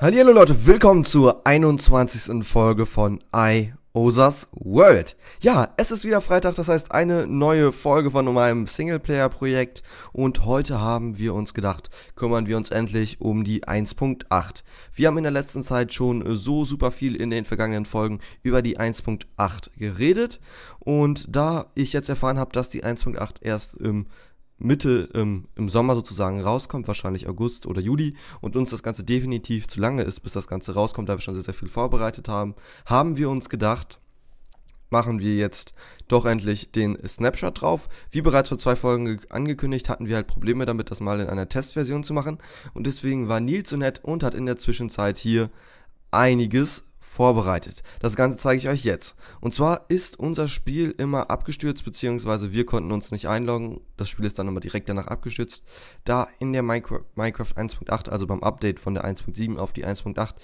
Hallo Leute, willkommen zur 21. Folge von I Osas World. Ja, es ist wieder Freitag, das heißt eine neue Folge von meinem Singleplayer-Projekt und heute haben wir uns gedacht, kümmern wir uns endlich um die 1.8. Wir haben in der letzten Zeit schon so super viel in den vergangenen Folgen über die 1.8 geredet und da ich jetzt erfahren habe, dass die 1.8 erst im Mitte ähm, im Sommer sozusagen rauskommt, wahrscheinlich August oder Juli, und uns das Ganze definitiv zu lange ist, bis das Ganze rauskommt, da wir schon sehr, sehr viel vorbereitet haben, haben wir uns gedacht, machen wir jetzt doch endlich den Snapshot drauf. Wie bereits vor zwei Folgen angekündigt, hatten wir halt Probleme damit, das mal in einer Testversion zu machen. Und deswegen war Nils so nett und hat in der Zwischenzeit hier einiges vorbereitet. Das Ganze zeige ich euch jetzt. Und zwar ist unser Spiel immer abgestürzt, beziehungsweise wir konnten uns nicht einloggen. Das Spiel ist dann immer direkt danach abgestürzt, da in der Minecraft 1.8, also beim Update von der 1.7 auf die 1.8,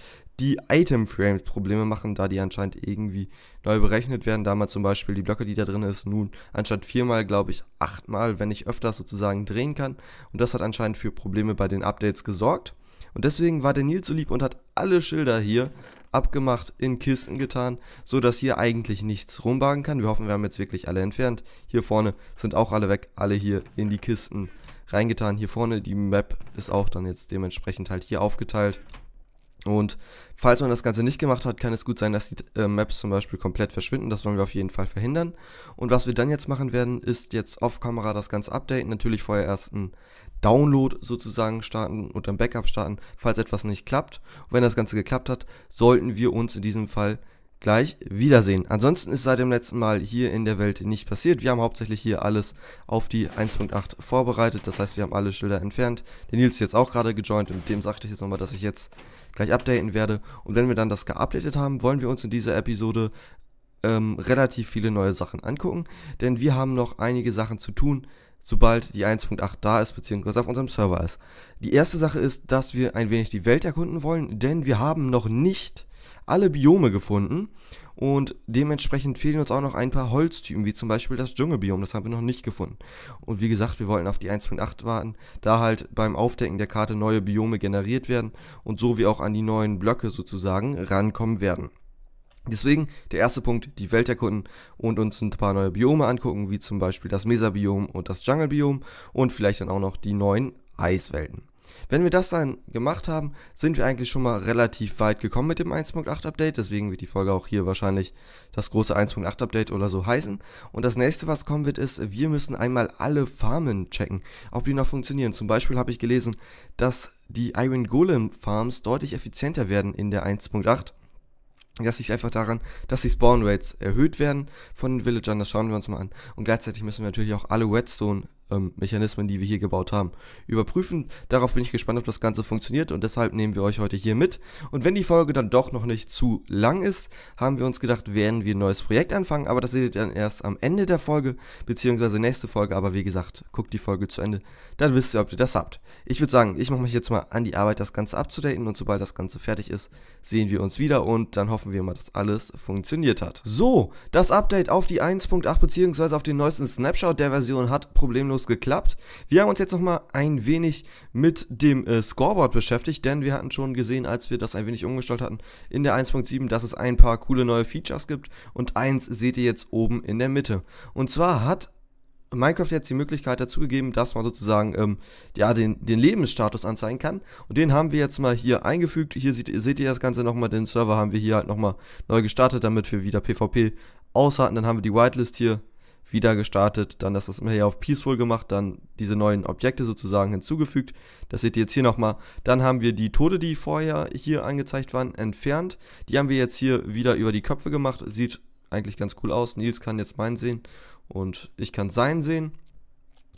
die Item-Frames Probleme machen, da die anscheinend irgendwie neu berechnet werden. Da mal zum Beispiel die Blöcke, die da drin ist, nun anstatt viermal, glaube ich, achtmal, wenn ich öfters sozusagen drehen kann. Und das hat anscheinend für Probleme bei den Updates gesorgt. Und deswegen war der Nils so lieb und hat alle Schilder hier abgemacht, in Kisten getan, so dass hier eigentlich nichts rumwagen kann. Wir hoffen, wir haben jetzt wirklich alle entfernt. Hier vorne sind auch alle weg, alle hier in die Kisten reingetan. Hier vorne, die Map ist auch dann jetzt dementsprechend halt hier aufgeteilt. Und falls man das Ganze nicht gemacht hat, kann es gut sein, dass die äh, Maps zum Beispiel komplett verschwinden. Das wollen wir auf jeden Fall verhindern. Und was wir dann jetzt machen werden, ist jetzt off-Kamera das Ganze updaten. Natürlich vorher erst ein Download sozusagen starten und dann Backup starten, falls etwas nicht klappt. Und wenn das Ganze geklappt hat, sollten wir uns in diesem Fall gleich wiedersehen. Ansonsten ist seit dem letzten Mal hier in der Welt nicht passiert. Wir haben hauptsächlich hier alles auf die 1.8 vorbereitet. Das heißt, wir haben alle Schilder entfernt. Der Nils ist jetzt auch gerade gejoint und mit dem sagte ich jetzt nochmal, dass ich jetzt gleich updaten werde. Und wenn wir dann das geupdatet haben, wollen wir uns in dieser Episode ähm, relativ viele neue Sachen angucken. Denn wir haben noch einige Sachen zu tun, sobald die 1.8 da ist, beziehungsweise auf unserem Server ist. Die erste Sache ist, dass wir ein wenig die Welt erkunden wollen, denn wir haben noch nicht alle Biome gefunden und dementsprechend fehlen uns auch noch ein paar Holztypen, wie zum Beispiel das Dschungelbiom, das haben wir noch nicht gefunden. Und wie gesagt, wir wollten auf die 1.8 warten, da halt beim Aufdecken der Karte neue Biome generiert werden und so wie auch an die neuen Blöcke sozusagen rankommen werden. Deswegen der erste Punkt, die Welt erkunden und uns ein paar neue Biome angucken, wie zum Beispiel das Mesa-Biom und das Jungle-Biom und vielleicht dann auch noch die neuen Eiswelten. Wenn wir das dann gemacht haben, sind wir eigentlich schon mal relativ weit gekommen mit dem 1.8 Update, deswegen wird die Folge auch hier wahrscheinlich das große 1.8 Update oder so heißen. Und das nächste, was kommen wird, ist, wir müssen einmal alle Farmen checken, ob die noch funktionieren. Zum Beispiel habe ich gelesen, dass die Iron Golem Farms deutlich effizienter werden in der 1.8 das liegt einfach daran, dass die Spawn Rates erhöht werden von den Villagern, das schauen wir uns mal an. Und gleichzeitig müssen wir natürlich auch alle Redstone ähm, Mechanismen, die wir hier gebaut haben, überprüfen. Darauf bin ich gespannt, ob das Ganze funktioniert und deshalb nehmen wir euch heute hier mit. Und wenn die Folge dann doch noch nicht zu lang ist, haben wir uns gedacht, werden wir ein neues Projekt anfangen, aber das seht ihr dann erst am Ende der Folge, beziehungsweise nächste Folge, aber wie gesagt, guckt die Folge zu Ende, dann wisst ihr, ob ihr das habt. Ich würde sagen, ich mache mich jetzt mal an die Arbeit, das Ganze abzudaten und sobald das Ganze fertig ist, sehen wir uns wieder und dann hoffen wir mal, dass alles funktioniert hat. So, das Update auf die 1.8 beziehungsweise auf den neuesten Snapshot der Version hat problemlos problemlos geklappt. Wir haben uns jetzt nochmal ein wenig mit dem äh, Scoreboard beschäftigt, denn wir hatten schon gesehen, als wir das ein wenig umgestellt hatten in der 1.7, dass es ein paar coole neue Features gibt und eins seht ihr jetzt oben in der Mitte. Und zwar hat Minecraft jetzt die Möglichkeit dazu gegeben, dass man sozusagen ähm, ja, den, den Lebensstatus anzeigen kann. Und den haben wir jetzt mal hier eingefügt. Hier seht, seht ihr das Ganze nochmal. Den Server haben wir hier halt nochmal neu gestartet, damit wir wieder PvP aushatten. Dann haben wir die Whitelist hier wieder gestartet, dann das immer hier auf Peaceful gemacht, dann diese neuen Objekte sozusagen hinzugefügt. Das seht ihr jetzt hier nochmal. Dann haben wir die Tode, die vorher hier angezeigt waren, entfernt. Die haben wir jetzt hier wieder über die Köpfe gemacht. Sieht eigentlich ganz cool aus. Nils kann jetzt meinen sehen und ich kann seinen sehen.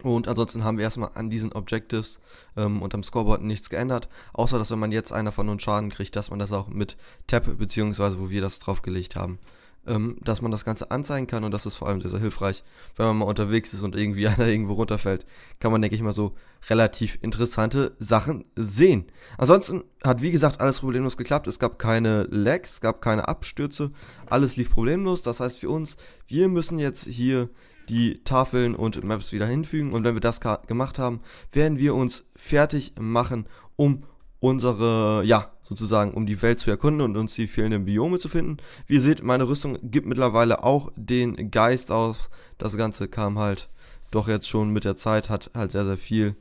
Und ansonsten haben wir erstmal an diesen Objectives ähm, und am Scoreboard nichts geändert, außer dass wenn man jetzt einer von uns Schaden kriegt, dass man das auch mit Tab, beziehungsweise wo wir das draufgelegt haben, ähm, dass man das Ganze anzeigen kann und das ist vor allem sehr, sehr hilfreich, wenn man mal unterwegs ist und irgendwie einer irgendwo runterfällt, kann man, denke ich mal, so relativ interessante Sachen sehen. Ansonsten hat, wie gesagt, alles problemlos geklappt. Es gab keine Lags, gab keine Abstürze, alles lief problemlos. Das heißt für uns, wir müssen jetzt hier die Tafeln und Maps wieder hinfügen und wenn wir das gemacht haben, werden wir uns fertig machen, um unsere, ja, sozusagen, um die Welt zu erkunden und uns die fehlenden Biome zu finden. Wie ihr seht, meine Rüstung gibt mittlerweile auch den Geist aus. Das Ganze kam halt doch jetzt schon mit der Zeit, hat halt sehr, sehr viel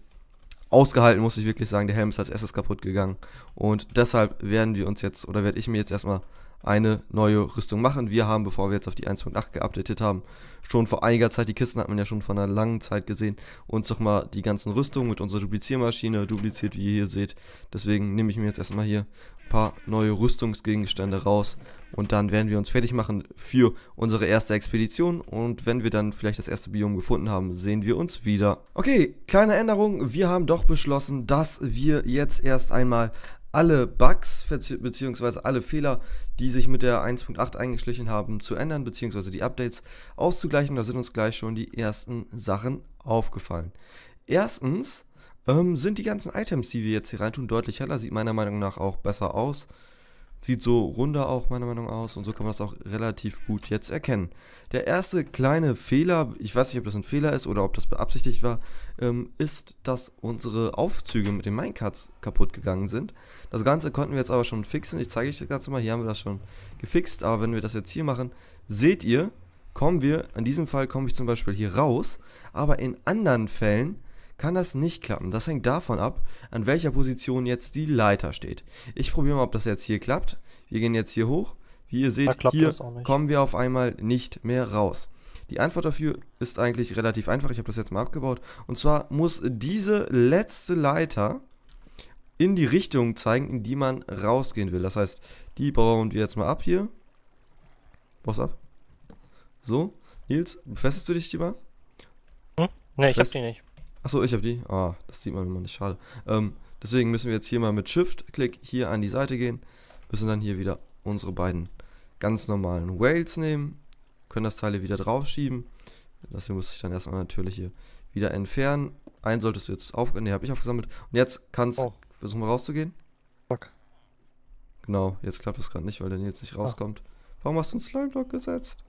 ausgehalten, muss ich wirklich sagen. Der Helm ist als erstes kaputt gegangen. Und deshalb werden wir uns jetzt, oder werde ich mir jetzt erstmal eine neue Rüstung machen. Wir haben, bevor wir jetzt auf die 1.8 geupdatet haben, schon vor einiger Zeit, die Kisten hat man ja schon vor einer langen Zeit gesehen, uns doch mal die ganzen Rüstungen mit unserer Dupliziermaschine dupliziert, wie ihr hier seht. Deswegen nehme ich mir jetzt erstmal hier ein paar neue Rüstungsgegenstände raus und dann werden wir uns fertig machen für unsere erste Expedition und wenn wir dann vielleicht das erste Biom gefunden haben, sehen wir uns wieder. Okay, kleine Änderung, wir haben doch beschlossen, dass wir jetzt erst einmal alle Bugs bzw. alle Fehler, die sich mit der 1.8 eingeschlichen haben, zu ändern bzw. die Updates auszugleichen. Da sind uns gleich schon die ersten Sachen aufgefallen. Erstens ähm, sind die ganzen Items, die wir jetzt hier reintun, deutlich heller, sieht meiner Meinung nach auch besser aus. Sieht so runder auch meiner Meinung nach aus und so kann man das auch relativ gut jetzt erkennen. Der erste kleine Fehler, ich weiß nicht, ob das ein Fehler ist oder ob das beabsichtigt war, ähm, ist, dass unsere Aufzüge mit den Minecarts kaputt gegangen sind. Das Ganze konnten wir jetzt aber schon fixen. Ich zeige euch das Ganze mal. Hier haben wir das schon gefixt. Aber wenn wir das jetzt hier machen, seht ihr, kommen wir, in diesem Fall komme ich zum Beispiel hier raus. Aber in anderen Fällen kann das nicht klappen. Das hängt davon ab, an welcher Position jetzt die Leiter steht. Ich probiere mal, ob das jetzt hier klappt. Wir gehen jetzt hier hoch. Wie ihr seht, hier kommen wir auf einmal nicht mehr raus. Die Antwort dafür ist eigentlich relativ einfach. Ich habe das jetzt mal abgebaut. Und zwar muss diese letzte Leiter in die Richtung zeigen, in die man rausgehen will. Das heißt, die bauen wir jetzt mal ab hier. Was ab? So. Nils, befestigst du dich die mal? Hm? Ne, ich hab die nicht. Achso, ich habe die. Ah, oh, das sieht man immer nicht. Schade. Ähm, deswegen müssen wir jetzt hier mal mit Shift-Klick hier an die Seite gehen. Müssen dann hier wieder unsere beiden ganz normalen Whales nehmen. Können das Teil hier wieder draufschieben. Das hier muss ich dann erstmal natürlich hier wieder entfernen. Einen solltest du jetzt auf... Ne, habe ich aufgesammelt. Und jetzt kannst du... Oh. Versuchen mal rauszugehen. Fuck. Genau, jetzt klappt das gerade nicht, weil der jetzt nicht ah. rauskommt. Ah. Warum hast du einen Slime-Block gesetzt?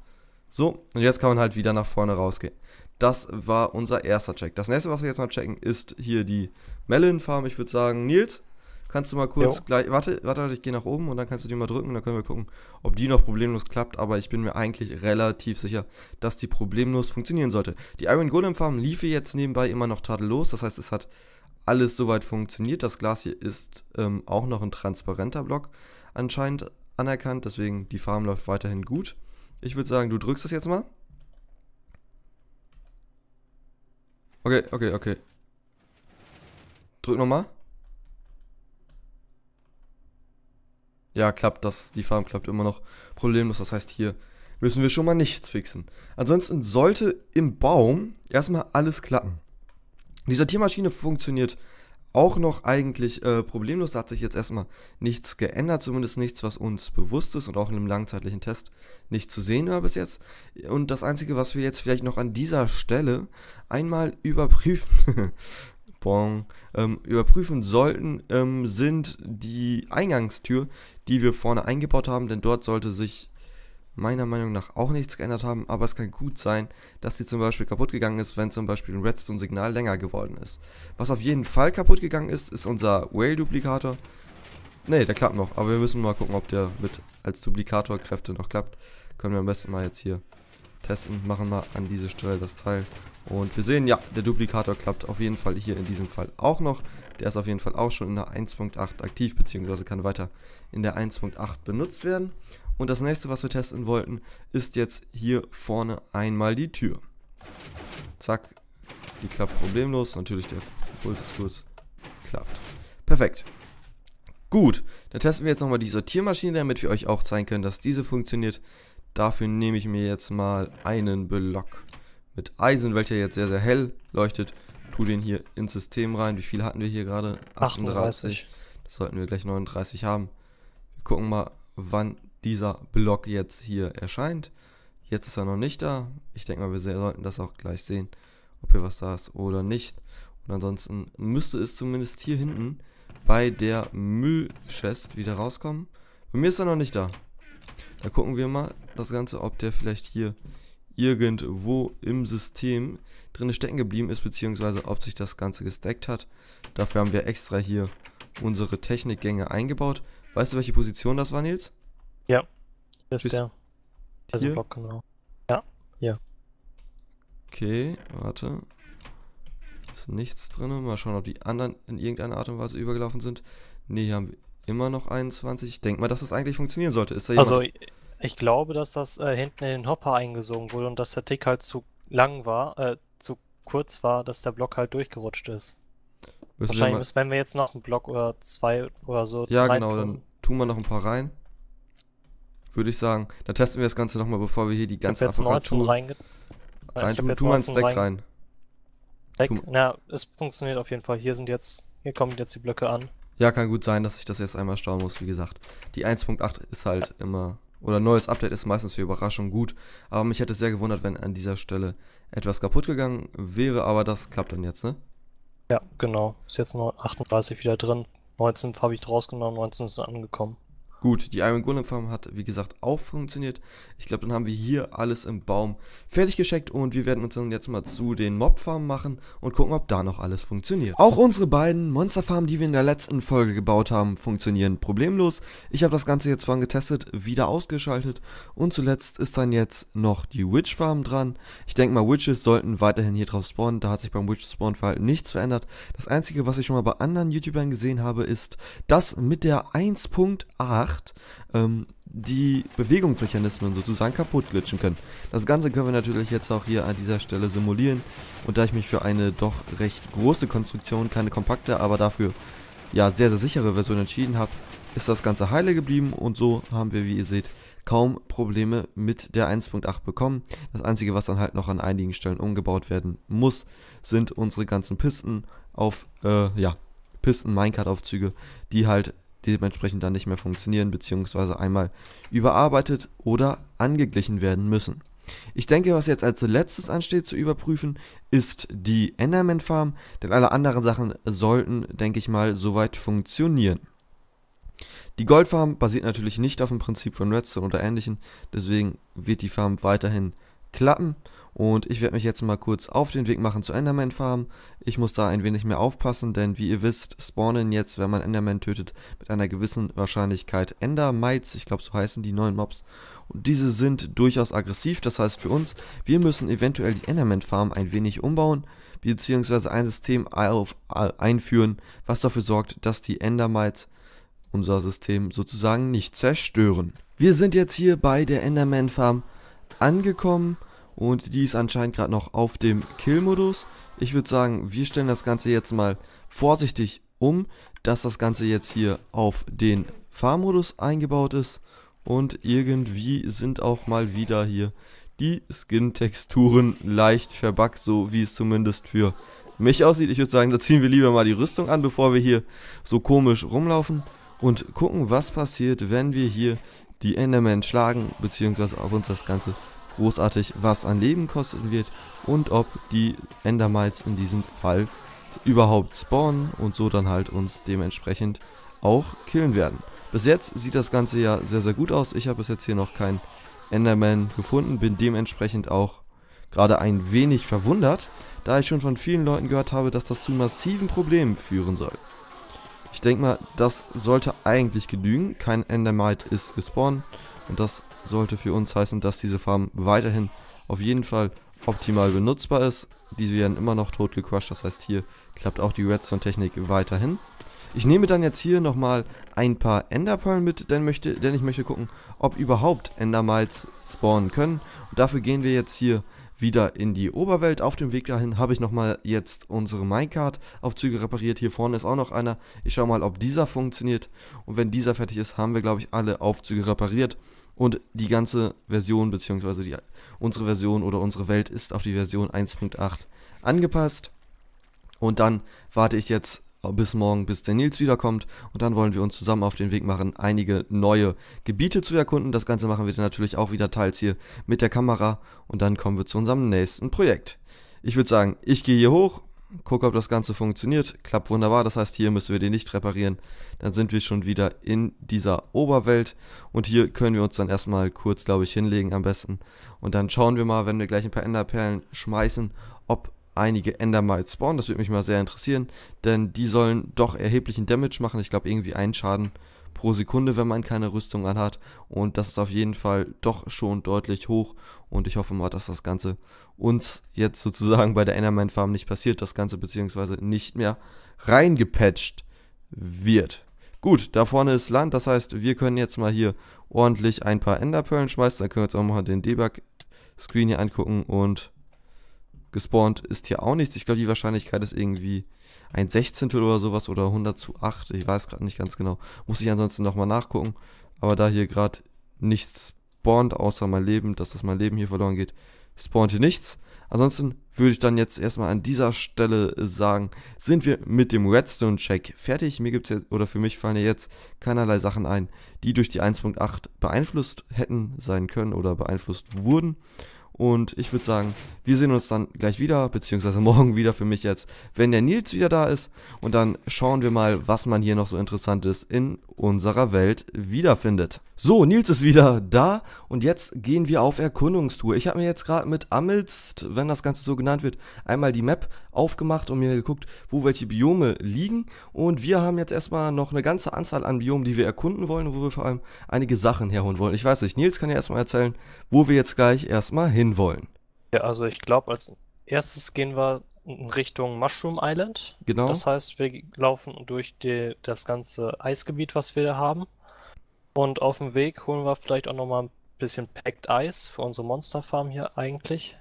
So, und jetzt kann man halt wieder nach vorne rausgehen. Das war unser erster Check. Das nächste, was wir jetzt mal checken, ist hier die Melon-Farm. Ich würde sagen, Nils, kannst du mal kurz jo. gleich. Warte, warte, ich gehe nach oben und dann kannst du die mal drücken und dann können wir gucken, ob die noch problemlos klappt. Aber ich bin mir eigentlich relativ sicher, dass die problemlos funktionieren sollte. Die Iron Golem Farm lief jetzt nebenbei immer noch tadellos. Das heißt, es hat alles soweit funktioniert. Das Glas hier ist ähm, auch noch ein transparenter Block anscheinend anerkannt. Deswegen die Farm läuft weiterhin gut. Ich würde sagen, du drückst das jetzt mal. Okay, okay, okay. Drück nochmal. Ja, klappt das. Die Farm klappt immer noch problemlos. Das heißt, hier müssen wir schon mal nichts fixen. Ansonsten sollte im Baum erstmal alles klappen. Die Sortiermaschine funktioniert auch noch eigentlich äh, problemlos. Da hat sich jetzt erstmal nichts geändert, zumindest nichts, was uns bewusst ist und auch in einem langzeitlichen Test nicht zu sehen war bis jetzt. Und das Einzige, was wir jetzt vielleicht noch an dieser Stelle einmal überprüfen, bon, ähm, überprüfen sollten, ähm, sind die Eingangstür, die wir vorne eingebaut haben, denn dort sollte sich meiner Meinung nach auch nichts geändert haben, aber es kann gut sein, dass sie zum Beispiel kaputt gegangen ist, wenn zum Beispiel ein Redstone-Signal länger geworden ist. Was auf jeden Fall kaputt gegangen ist, ist unser Whale-Duplikator. Ne, der klappt noch, aber wir müssen mal gucken, ob der mit als Duplikator-Kräfte noch klappt. Können wir am besten mal jetzt hier testen, machen wir an dieser Stelle das Teil. Und wir sehen, ja, der Duplikator klappt auf jeden Fall hier in diesem Fall auch noch. Der ist auf jeden Fall auch schon in der 1.8 aktiv, beziehungsweise kann weiter in der 1.8 benutzt werden. Und das nächste, was wir testen wollten, ist jetzt hier vorne einmal die Tür. Zack, die klappt problemlos. Natürlich der Pult ist kurz. Klappt. Perfekt. Gut, dann testen wir jetzt nochmal die Sortiermaschine, damit wir euch auch zeigen können, dass diese funktioniert. Dafür nehme ich mir jetzt mal einen Block mit Eisen, welcher jetzt sehr, sehr hell leuchtet. Tu den hier ins System rein. Wie viel hatten wir hier gerade? 38. 38. Das sollten wir gleich 39 haben. Wir gucken mal, wann dieser Block jetzt hier erscheint. Jetzt ist er noch nicht da. Ich denke mal, wir sollten das auch gleich sehen, ob hier was da ist oder nicht. Und ansonsten müsste es zumindest hier hinten bei der Müllchest wieder rauskommen. Bei mir ist er noch nicht da. Da gucken wir mal das Ganze, ob der vielleicht hier irgendwo im System drin stecken geblieben ist, beziehungsweise ob sich das Ganze gestackt hat. Dafür haben wir extra hier unsere Technikgänge eingebaut. Weißt du, welche Position das war, Nils? Ja, das ist der. Also Block, genau. Ja, hier. Okay, warte. Ist nichts drin. Mal schauen, ob die anderen in irgendeiner Art und Weise übergelaufen sind. Nee, hier haben wir immer noch 21. Ich denke mal, dass das eigentlich funktionieren sollte. Ist da jemand? Also, ich glaube, dass das äh, hinten in den Hopper eingesogen wurde und dass der Tick halt zu lang war, äh, zu kurz war, dass der Block halt durchgerutscht ist. Müssen Wahrscheinlich, wir mal... ist, wenn wir jetzt noch einen Block oder zwei oder so. Ja, genau, tun. dann tun wir noch ein paar rein würde ich sagen. Da testen wir das Ganze nochmal, bevor wir hier die ganze Apparatur rein. Tu, tu mal einen Stack rein. Stack? Na, es funktioniert auf jeden Fall. Hier sind jetzt, hier kommen jetzt die Blöcke an. Ja, kann gut sein, dass ich das jetzt einmal stauen muss, wie gesagt. Die 1.8 ist halt ja. immer, oder neues Update ist meistens für Überraschungen gut. Aber mich hätte es sehr gewundert, wenn an dieser Stelle etwas kaputt gegangen wäre, aber das klappt dann jetzt, ne? Ja, genau. Ist jetzt nur 38 wieder drin. 19 habe ich rausgenommen, 19 ist angekommen. Gut, die Iron Golem Farm hat, wie gesagt, auch funktioniert. Ich glaube, dann haben wir hier alles im Baum fertig gescheckt und wir werden uns dann jetzt mal zu den Mob Farmen machen und gucken, ob da noch alles funktioniert. Auch unsere beiden Monster Farmen, die wir in der letzten Folge gebaut haben, funktionieren problemlos. Ich habe das Ganze jetzt vorhin getestet, wieder ausgeschaltet und zuletzt ist dann jetzt noch die Witch Farm dran. Ich denke mal, Witches sollten weiterhin hier drauf spawnen, da hat sich beim Witch Spawn Verhalten nichts verändert. Das einzige, was ich schon mal bei anderen YouTubern gesehen habe, ist dass mit der 1.8 Nacht ähm, die Bewegungsmechanismen sozusagen kaputt glitschen können. Das Ganze können wir natürlich jetzt auch hier an dieser Stelle simulieren. Und da ich mich für eine doch recht große Konstruktion, keine kompakte, aber dafür ja sehr, sehr sichere Version entschieden habe, ist das Ganze heile geblieben und so haben wir, wie ihr seht, kaum Probleme mit der 1.8 bekommen. Das einzige, was dann halt noch an einigen Stellen umgebaut werden muss, sind unsere ganzen Pisten auf, äh, ja, Pisten Minecart-Aufzüge, die halt die dementsprechend dann nicht mehr funktionieren bzw. einmal überarbeitet oder angeglichen werden müssen. Ich denke, was jetzt als letztes ansteht zu überprüfen, ist die Enderman Farm, denn alle anderen Sachen sollten, denke ich mal, soweit funktionieren. Die Goldfarm basiert natürlich nicht auf dem Prinzip von Redstone oder ähnlichen, deswegen wird die Farm weiterhin klappen. Und ich werde mich jetzt mal kurz auf den Weg machen zur Enderman Farm. Ich muss da ein wenig mehr aufpassen, denn wie ihr wisst, spawnen jetzt, wenn man Enderman tötet, mit einer gewissen Wahrscheinlichkeit Endermites. Ich glaube, so heißen die neuen Mobs. Und diese sind durchaus aggressiv, das heißt für uns, wir müssen eventuell die Enderman Farm ein wenig umbauen, beziehungsweise ein System auf, äh, einführen, was dafür sorgt, dass die Endermites unser System sozusagen nicht zerstören. Wir sind jetzt hier bei der Enderman Farm angekommen und die ist anscheinend gerade noch auf dem Kill-Modus. Ich würde sagen, wir stellen das Ganze jetzt mal vorsichtig um, dass das Ganze jetzt hier auf den Fahrmodus eingebaut ist. Und irgendwie sind auch mal wieder hier die Skin-Texturen leicht verbuggt, so wie es zumindest für mich aussieht. Ich würde sagen, da ziehen wir lieber mal die Rüstung an, bevor wir hier so komisch rumlaufen und gucken, was passiert, wenn wir hier die Enderman schlagen, beziehungsweise ob uns das Ganze großartig was an Leben kosten wird und ob die Endermites in diesem Fall überhaupt spawnen und so dann halt uns dementsprechend auch killen werden. Bis jetzt sieht das Ganze ja sehr, sehr gut aus. Ich habe bis jetzt hier noch keinen Enderman gefunden, bin dementsprechend auch gerade ein wenig verwundert, da ich schon von vielen Leuten gehört habe, dass das zu massiven Problemen führen soll. Ich denke mal, das sollte eigentlich genügen. Kein Endermite ist gespawnt und das sollte für uns heißen, dass diese Farm weiterhin auf jeden Fall optimal benutzbar ist. Die werden immer noch tot gecrushed, das heißt hier klappt auch die Redstone-Technik weiterhin. Ich nehme dann jetzt hier nochmal ein paar Enderperlen mit, denn, möchte, denn ich möchte gucken, ob überhaupt Endermites spawnen können. Und dafür gehen wir jetzt hier wieder in die Oberwelt. Auf dem Weg dahin habe ich nochmal jetzt unsere Minecart-Aufzüge repariert. Hier vorne ist auch noch einer. Ich schaue mal, ob dieser funktioniert. Und wenn dieser fertig ist, haben wir, glaube ich, alle Aufzüge repariert. Und die ganze Version, beziehungsweise die, unsere Version oder unsere Welt ist auf die Version 1.8 angepasst. Und dann warte ich jetzt bis morgen, bis der Nils wiederkommt. Und dann wollen wir uns zusammen auf den Weg machen, einige neue Gebiete zu erkunden. Das Ganze machen wir dann natürlich auch wieder teils hier mit der Kamera. Und dann kommen wir zu unserem nächsten Projekt. Ich würde sagen, ich gehe hier hoch, gucke, ob das Ganze funktioniert. Klappt wunderbar, das heißt, hier müssen wir den nicht reparieren. Dann sind wir schon wieder in dieser Oberwelt und hier können wir uns dann erstmal kurz, glaube ich, hinlegen am besten. Und dann schauen wir mal, wenn wir gleich ein paar Enderperlen schmeißen, ob einige Endermites spawnen. Das würde mich mal sehr interessieren, denn die sollen doch erheblichen Damage machen. Ich glaube, irgendwie einen Schaden pro Sekunde, wenn man keine Rüstung anhat. Und das ist auf jeden Fall doch schon deutlich hoch. Und ich hoffe mal, dass das Ganze uns jetzt sozusagen bei der Enderman Farm nicht passiert, das Ganze beziehungsweise nicht mehr reingepatcht wird. Gut, da vorne ist Land, das heißt, wir können jetzt mal hier ordentlich ein paar Enderperlen schmeißen. Dann können wir jetzt auch mal den Debug-Screen hier angucken und gespawnt ist hier auch nichts. Ich glaube, die Wahrscheinlichkeit ist irgendwie ein Sechzehntel oder sowas oder 100 zu 8, ich weiß gerade nicht ganz genau. Muss ich ansonsten nochmal nachgucken. Aber da hier gerade nichts spawnt, außer mein Leben, dass das mein Leben hier verloren geht, spawnt hier nichts. Ansonsten würde ich dann jetzt erstmal an dieser Stelle sagen, sind wir mit dem Redstone-Check fertig. Mir gibt es jetzt, oder für mich fallen jetzt keinerlei Sachen ein, die durch die 1.8 beeinflusst hätten sein können oder beeinflusst wurden. Und ich würde sagen, wir sehen uns dann gleich wieder, beziehungsweise morgen wieder für mich jetzt, wenn der Nils wieder da ist. Und dann schauen wir mal, was man hier noch so Interessantes in unserer Welt wiederfindet. So, Nils ist wieder da und jetzt gehen wir auf Erkundungstour. Ich habe mir jetzt gerade mit Amelst, wenn das Ganze so genannt wird, einmal die Map aufgemacht und mir geguckt, wo welche Biome liegen. Und wir haben jetzt erstmal noch eine ganze Anzahl an Biomen, die wir erkunden wollen und wo wir vor allem einige Sachen herholen wollen. Ich weiß nicht, Nils kann ja erstmal erzählen, wo wir jetzt gleich erstmal hin wollen. Ja, also ich glaube, als erstes gehen wir in Richtung Mushroom Island. Genau. Das heißt, wir laufen durch die, das ganze Eisgebiet, was wir da haben. Und auf dem Weg holen wir vielleicht auch nochmal ein bisschen Packed Eis für unsere Monsterfarm hier eigentlich.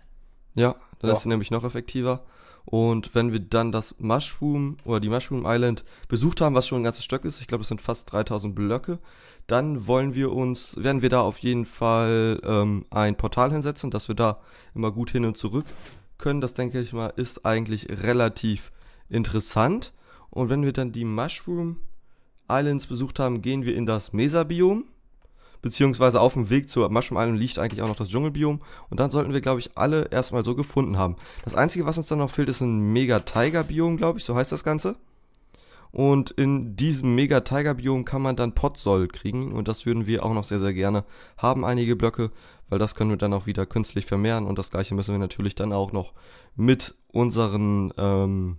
Ja, das ja. ist nämlich noch effektiver. Und wenn wir dann das Mushroom oder die Mushroom Island besucht haben, was schon ein ganzes Stück ist, ich glaube, es sind fast 3000 Blöcke, dann wollen wir uns, werden wir da auf jeden Fall ähm, ein Portal hinsetzen, dass wir da immer gut hin und zurück können. Das denke ich mal, ist eigentlich relativ interessant. Und wenn wir dann die Mushroom Islands besucht haben, gehen wir in das Mesa-Biom. Beziehungsweise auf dem Weg zur Mushroom Island liegt eigentlich auch noch das Dschungelbiom. Und dann sollten wir, glaube ich, alle erstmal so gefunden haben. Das Einzige, was uns dann noch fehlt, ist ein Mega-Tiger-Biom, glaube ich, so heißt das Ganze. Und in diesem Mega Tiger Biom kann man dann Potsoll kriegen und das würden wir auch noch sehr, sehr gerne haben, einige Blöcke, weil das können wir dann auch wieder künstlich vermehren und das gleiche müssen wir natürlich dann auch noch mit unseren, ähm,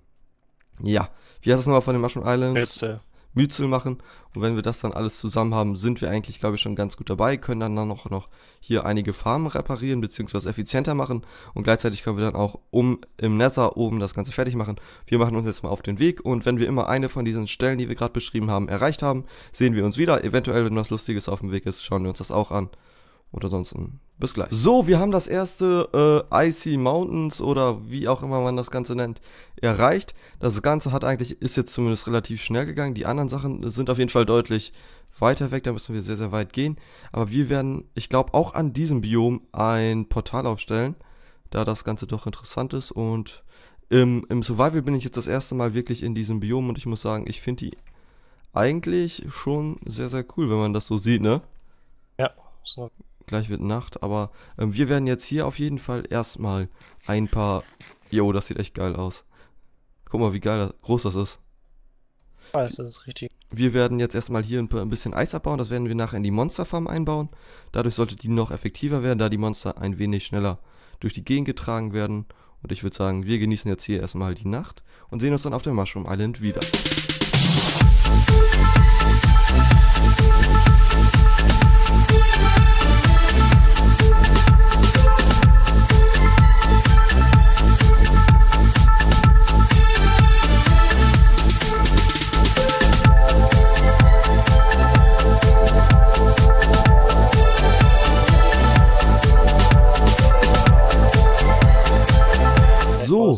ja, wie heißt das nochmal von den Mushroom Islands? Pilze. Mühe zu machen. Und wenn wir das dann alles zusammen haben, sind wir eigentlich, glaube ich, schon ganz gut dabei, können dann, dann auch noch hier einige Farmen reparieren bzw. effizienter machen. Und gleichzeitig können wir dann auch um im Nether oben das Ganze fertig machen. Wir machen uns jetzt mal auf den Weg und wenn wir immer eine von diesen Stellen, die wir gerade beschrieben haben, erreicht haben, sehen wir uns wieder. Eventuell, wenn was Lustiges auf dem Weg ist, schauen wir uns das auch an. Und ansonsten bis gleich. So, wir haben das erste äh, Icy Mountains oder wie auch immer man das Ganze nennt, erreicht. Das Ganze hat eigentlich, ist jetzt zumindest relativ schnell gegangen. Die anderen Sachen sind auf jeden Fall deutlich weiter weg, da müssen wir sehr, sehr weit gehen. Aber wir werden, ich glaube, auch an diesem Biom ein Portal aufstellen, da das Ganze doch interessant ist. Und im, im Survival bin ich jetzt das erste Mal wirklich in diesem Biom und ich muss sagen, ich finde die eigentlich schon sehr, sehr cool, wenn man das so sieht, ne? Ja, so gleich wird Nacht, aber ähm, wir werden jetzt hier auf jeden Fall erstmal ein paar... Jo, das sieht echt geil aus. Guck mal, wie geil das, groß das ist. Das ist richtig. Wir werden jetzt erstmal hier ein, paar, ein bisschen Eis abbauen. Das werden wir nachher in die Monsterfarm einbauen. Dadurch sollte die noch effektiver werden, da die Monster ein wenig schneller durch die Gegend getragen werden. Und ich würde sagen, wir genießen jetzt hier erstmal die Nacht und sehen uns dann auf der Mushroom Island wieder. Musik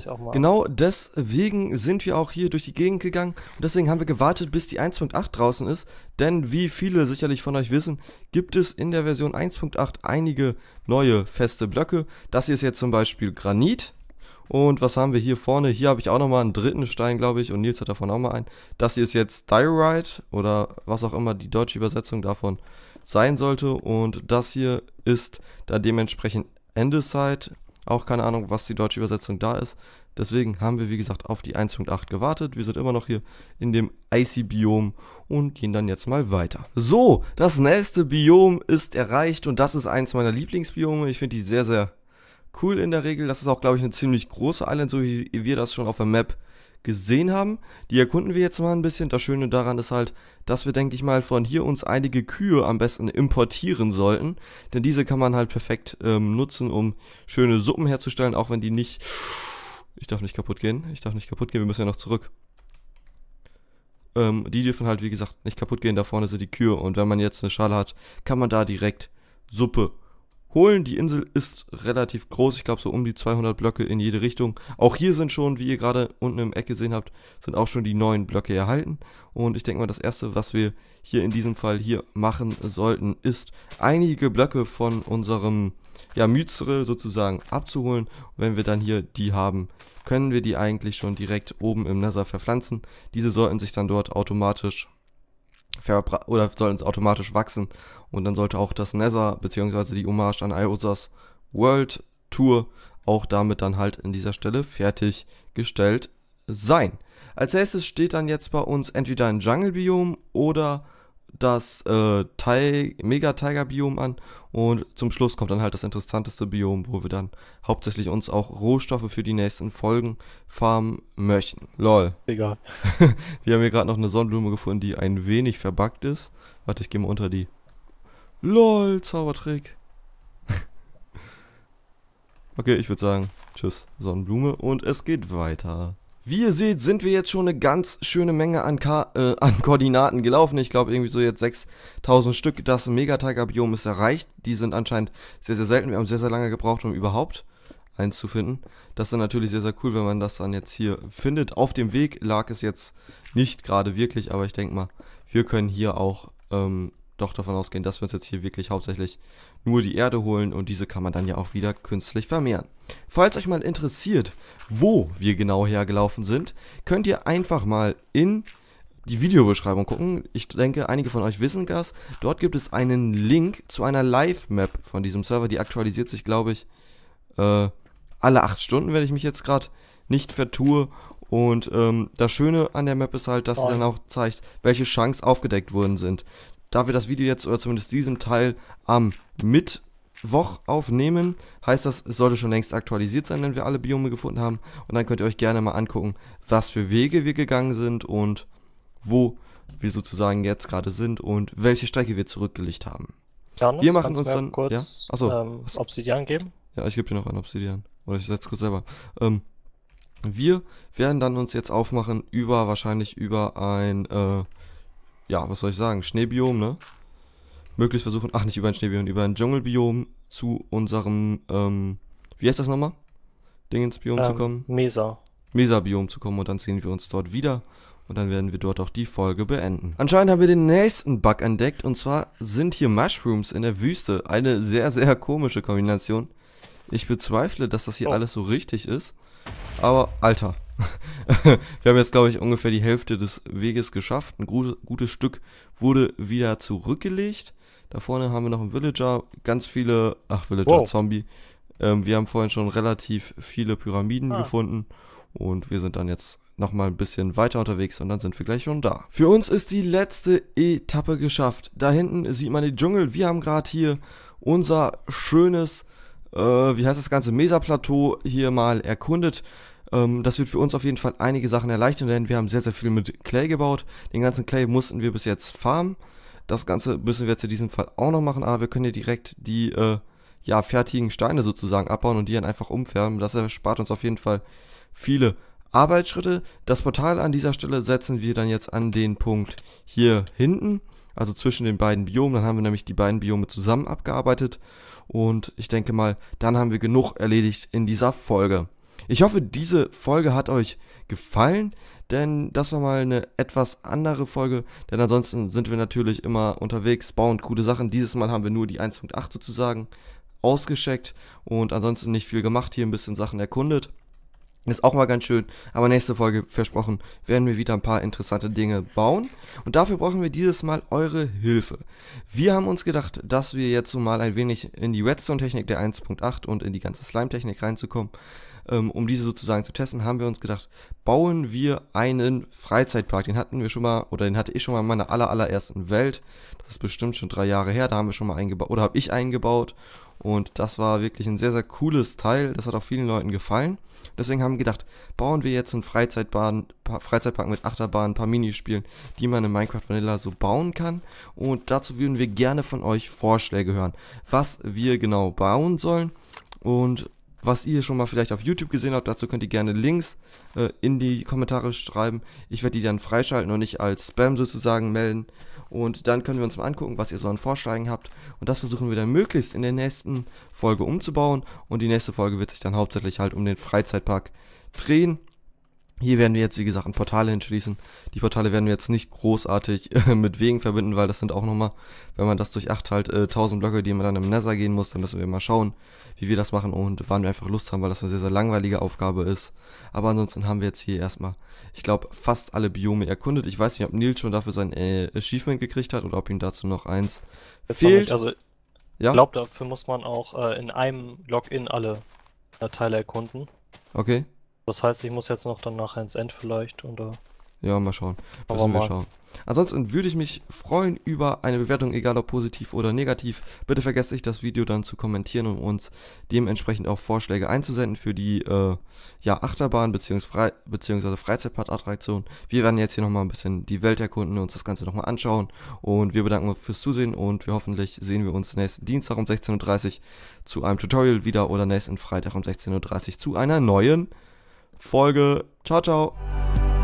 auch mal. Genau deswegen sind wir auch hier durch die Gegend gegangen und deswegen haben wir gewartet, bis die 1.8 draußen ist. Denn wie viele sicherlich von euch wissen, gibt es in der Version 1.8 einige neue feste Blöcke. Das hier ist jetzt zum Beispiel Granit. Und was haben wir hier vorne? Hier habe ich auch nochmal einen dritten Stein, glaube ich. Und Nils hat davon auch mal einen. Das hier ist jetzt Diorite oder was auch immer die deutsche Übersetzung davon sein sollte. Und das hier ist dann dementsprechend Endesite. Auch keine Ahnung, was die deutsche Übersetzung da ist. Deswegen haben wir, wie gesagt, auf die 1.8 gewartet. Wir sind immer noch hier in dem Icy-Biom und gehen dann jetzt mal weiter. So, das nächste Biom ist erreicht und das ist eins meiner Lieblingsbiome. Ich finde die sehr, sehr cool in der Regel. Das ist auch, glaube ich, eine ziemlich große Island, so wie wir das schon auf der Map gesehen haben. Die erkunden wir jetzt mal ein bisschen. Das Schöne daran ist halt, dass wir, denke ich mal, von hier uns einige Kühe am besten importieren sollten. Denn diese kann man halt perfekt ähm, nutzen, um schöne Suppen herzustellen, auch wenn die nicht... Ich darf nicht kaputt gehen. Ich darf nicht kaputt gehen. Wir müssen ja noch zurück. Ähm, die dürfen halt, wie gesagt, nicht kaputt gehen. Da vorne sind die Kühe. Und wenn man jetzt eine Schale hat, kann man da direkt Suppe holen. Die Insel ist relativ groß, ich glaube so um die 200 Blöcke in jede Richtung. Auch hier sind schon, wie ihr gerade unten im Eck gesehen habt, sind auch schon die neuen Blöcke erhalten. Und ich denke mal, das erste, was wir hier in diesem Fall hier machen sollten, ist einige Blöcke von unserem ja, Myzre sozusagen abzuholen. Und wenn wir dann hier die haben, können wir die eigentlich schon direkt oben im Nether verpflanzen. Diese sollten sich dann dort automatisch oder soll es automatisch wachsen. Und dann sollte auch das Nether bzw. die Hommage an IOSAs World Tour auch damit dann halt in dieser Stelle fertiggestellt sein. Als nächstes steht dann jetzt bei uns entweder ein Jungle-Biom oder das äh, Mega-Tiger-Biom an und zum Schluss kommt dann halt das interessanteste Biom, wo wir dann hauptsächlich uns auch Rohstoffe für die nächsten Folgen farmen möchten. Lol. Egal. wir haben hier gerade noch eine Sonnenblume gefunden, die ein wenig verbuggt ist. Warte, ich gehe mal unter die. Lol, Zaubertrick. okay, ich würde sagen, tschüss, Sonnenblume und es geht weiter. Wie ihr seht, sind wir jetzt schon eine ganz schöne Menge an, Ka äh, an Koordinaten gelaufen. Ich glaube irgendwie so jetzt 6000 Stück. Das Megatiger-Biom ist erreicht. Die sind anscheinend sehr, sehr selten. Wir haben sehr, sehr lange gebraucht, um überhaupt eins zu finden. Das ist dann natürlich sehr, sehr cool, wenn man das dann jetzt hier findet. Auf dem Weg lag es jetzt nicht gerade wirklich, aber ich denke mal, wir können hier auch ähm, doch davon ausgehen, dass wir uns jetzt hier wirklich hauptsächlich nur die Erde holen und diese kann man dann ja auch wieder künstlich vermehren. Falls euch mal interessiert, wo wir genau hergelaufen sind, könnt ihr einfach mal in die Videobeschreibung gucken. Ich denke, einige von euch wissen das. Dort gibt es einen Link zu einer Live-Map von diesem Server. Die aktualisiert sich, glaube ich, äh, alle 8 Stunden, wenn ich mich jetzt gerade nicht vertue. Und ähm, das Schöne an der Map ist halt, dass sie dann auch zeigt, welche Chancen aufgedeckt worden sind. Da wir das Video jetzt oder zumindest diesen Teil am Mittwoch aufnehmen, heißt das, es sollte schon längst aktualisiert sein, wenn wir alle Biome gefunden haben. Und dann könnt ihr euch gerne mal angucken, was für Wege wir gegangen sind und wo wir sozusagen jetzt gerade sind und welche Strecke wir zurückgelegt haben. Janus, wir machen uns dann kurz ja? Achso, ähm, Obsidian geben. Ja, ich gebe dir noch ein Obsidian. Oder ich setze es kurz selber. Ähm, wir werden dann uns jetzt aufmachen über wahrscheinlich über ein äh, ja, was soll ich sagen, Schneebiom, ne? Möglichst versuchen, ach, nicht über ein Schneebiom, über ein Dschungelbiom zu unserem, ähm, wie heißt das nochmal? Ding ins Biom ähm, zu kommen? Mesa. Mesa-Biom zu kommen und dann sehen wir uns dort wieder und dann werden wir dort auch die Folge beenden. Anscheinend haben wir den nächsten Bug entdeckt und zwar sind hier Mushrooms in der Wüste. Eine sehr, sehr komische Kombination. Ich bezweifle, dass das hier oh. alles so richtig ist. Aber, Alter, wir haben jetzt, glaube ich, ungefähr die Hälfte des Weges geschafft. Ein gut, gutes Stück wurde wieder zurückgelegt. Da vorne haben wir noch einen Villager, ganz viele, ach, Villager, wow. Zombie. Ähm, wir haben vorhin schon relativ viele Pyramiden ah. gefunden und wir sind dann jetzt nochmal ein bisschen weiter unterwegs und dann sind wir gleich schon da. Für uns ist die letzte Etappe geschafft. Da hinten sieht man den Dschungel. Wir haben gerade hier unser schönes, äh, wie heißt das ganze, Mesa-Plateau hier mal erkundet. Ähm, das wird für uns auf jeden Fall einige Sachen erleichtern, denn wir haben sehr, sehr viel mit Clay gebaut. Den ganzen Clay mussten wir bis jetzt farmen. Das Ganze müssen wir jetzt in diesem Fall auch noch machen, aber wir können hier direkt die äh, ja, fertigen Steine sozusagen abbauen und die dann einfach umfärben. Das erspart uns auf jeden Fall viele Arbeitsschritte. Das Portal an dieser Stelle setzen wir dann jetzt an den Punkt hier hinten, also zwischen den beiden Biomen. Dann haben wir nämlich die beiden Biome zusammen abgearbeitet und ich denke mal, dann haben wir genug erledigt in dieser Folge. Ich hoffe, diese Folge hat euch gefallen, denn das war mal eine etwas andere Folge, denn ansonsten sind wir natürlich immer unterwegs, bauen coole Sachen. Dieses Mal haben wir nur die 1.8 sozusagen ausgescheckt und ansonsten nicht viel gemacht, hier ein bisschen Sachen erkundet. Ist auch mal ganz schön, aber nächste Folge versprochen, werden wir wieder ein paar interessante Dinge bauen. Und dafür brauchen wir dieses Mal eure Hilfe. Wir haben uns gedacht, dass wir jetzt so mal ein wenig in die Redstone-Technik der 1.8 und in die ganze Slime-Technik reinzukommen, ähm, um diese sozusagen zu testen, haben wir uns gedacht, bauen wir einen Freizeitpark. Den hatten wir schon mal, oder den hatte ich schon mal in meiner aller, allerersten Welt. Das ist bestimmt schon drei Jahre her. Da haben wir schon mal eingebaut, oder habe ich eingebaut. Und das war wirklich ein sehr, sehr cooles Teil. Das hat auch vielen Leuten gefallen. Deswegen haben wir gedacht, bauen wir jetzt einen Freizeitbahn, Freizeitpark mit Achterbahnen, ein paar Minispielen, die man in Minecraft Vanilla so bauen kann. Und dazu würden wir gerne von euch Vorschläge hören, was wir genau bauen sollen. Und was ihr schon mal vielleicht auf YouTube gesehen habt, dazu könnt ihr gerne Links äh, in die Kommentare schreiben. Ich werde die dann freischalten und nicht als Spam sozusagen melden. Und dann können wir uns mal angucken, was ihr so an Vorschlägen habt. Und das versuchen wir dann möglichst in der nächsten Folge umzubauen. Und die nächste Folge wird sich dann hauptsächlich halt um den Freizeitpark drehen. Hier werden wir jetzt, wie gesagt, ein Portal hinschließen. Die Portale werden wir jetzt nicht großartig äh, mit Wegen verbinden, weil das sind auch nochmal, wenn man das durch 8 halt, äh, 1000 Blöcke, die man dann im Nether gehen muss. Dann müssen wir mal schauen, wie wir das machen und wann wir einfach Lust haben, weil das eine sehr, sehr langweilige Aufgabe ist. Aber ansonsten haben wir jetzt hier erstmal, ich glaube, fast alle Biome erkundet. Ich weiß nicht, ob Nils schon dafür sein äh, Achievement gekriegt hat oder ob ihm dazu noch eins jetzt fehlt. Also, ja? ich glaube, dafür muss man auch äh, in einem Login alle Teile erkunden. Okay. Das heißt, ich muss jetzt noch dann nachher ins End vielleicht oder. Ja, mal schauen. Müssen wir mal. schauen. Ansonsten würde ich mich freuen über eine Bewertung, egal ob positiv oder negativ. Bitte vergesst nicht, das Video dann zu kommentieren und uns dementsprechend auch Vorschläge einzusenden für die äh, ja, Achterbahn bzw. Fre beziehungsweise Wir werden jetzt hier nochmal ein bisschen die Welt erkunden und uns das Ganze nochmal anschauen. Und wir bedanken uns fürs Zusehen und wir hoffentlich sehen wir uns nächsten Dienstag um 16.30 Uhr zu einem Tutorial wieder oder nächsten Freitag um 16.30 Uhr zu einer neuen Folge. Ciao, ciao.